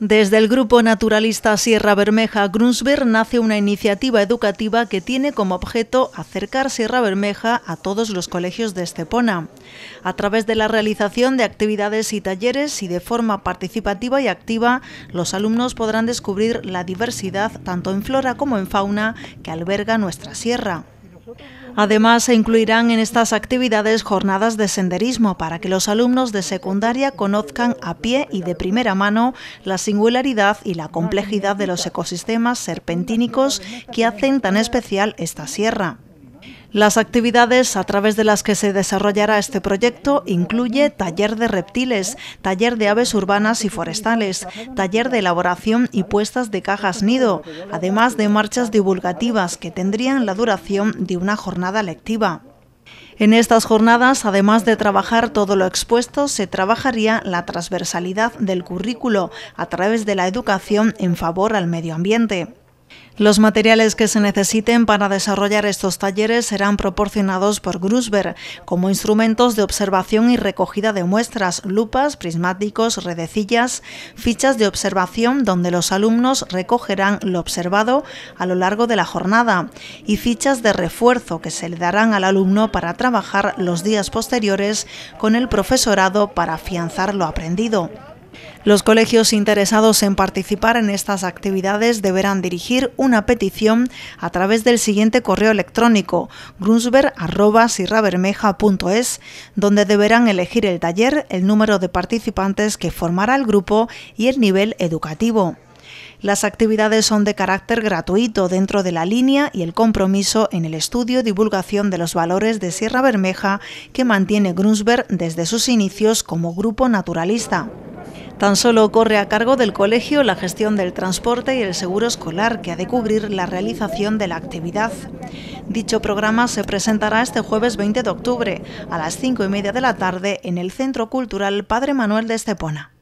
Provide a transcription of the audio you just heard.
Desde el Grupo Naturalista Sierra Bermeja Grunsberg nace una iniciativa educativa que tiene como objeto acercar Sierra Bermeja a todos los colegios de Estepona, a través de la realización de actividades y talleres y de forma participativa y activa, los alumnos podrán descubrir la diversidad tanto en flora como en fauna que alberga nuestra sierra. Además, se incluirán en estas actividades jornadas de senderismo para que los alumnos de secundaria conozcan a pie y de primera mano la singularidad y la complejidad de los ecosistemas serpentínicos que hacen tan especial esta sierra. Las actividades a través de las que se desarrollará este proyecto incluye taller de reptiles, taller de aves urbanas y forestales, taller de elaboración y puestas de cajas nido, además de marchas divulgativas que tendrían la duración de una jornada lectiva. En estas jornadas, además de trabajar todo lo expuesto, se trabajaría la transversalidad del currículo a través de la educación en favor al medio ambiente. Los materiales que se necesiten para desarrollar estos talleres serán proporcionados por Grusberg, como instrumentos de observación y recogida de muestras, lupas, prismáticos, redecillas, fichas de observación donde los alumnos recogerán lo observado a lo largo de la jornada y fichas de refuerzo que se le darán al alumno para trabajar los días posteriores con el profesorado para afianzar lo aprendido. Los colegios interesados en participar en estas actividades deberán dirigir una petición a través del siguiente correo electrónico grunsberg.sirrabermeja.es, donde deberán elegir el taller, el número de participantes que formará el grupo y el nivel educativo. Las actividades son de carácter gratuito dentro de la línea y el compromiso en el estudio y divulgación de los valores de Sierra Bermeja que mantiene Grunsberg desde sus inicios como grupo naturalista. Tan solo corre a cargo del colegio la gestión del transporte y el seguro escolar que ha de cubrir la realización de la actividad. Dicho programa se presentará este jueves 20 de octubre a las 5 y media de la tarde en el Centro Cultural Padre Manuel de Estepona.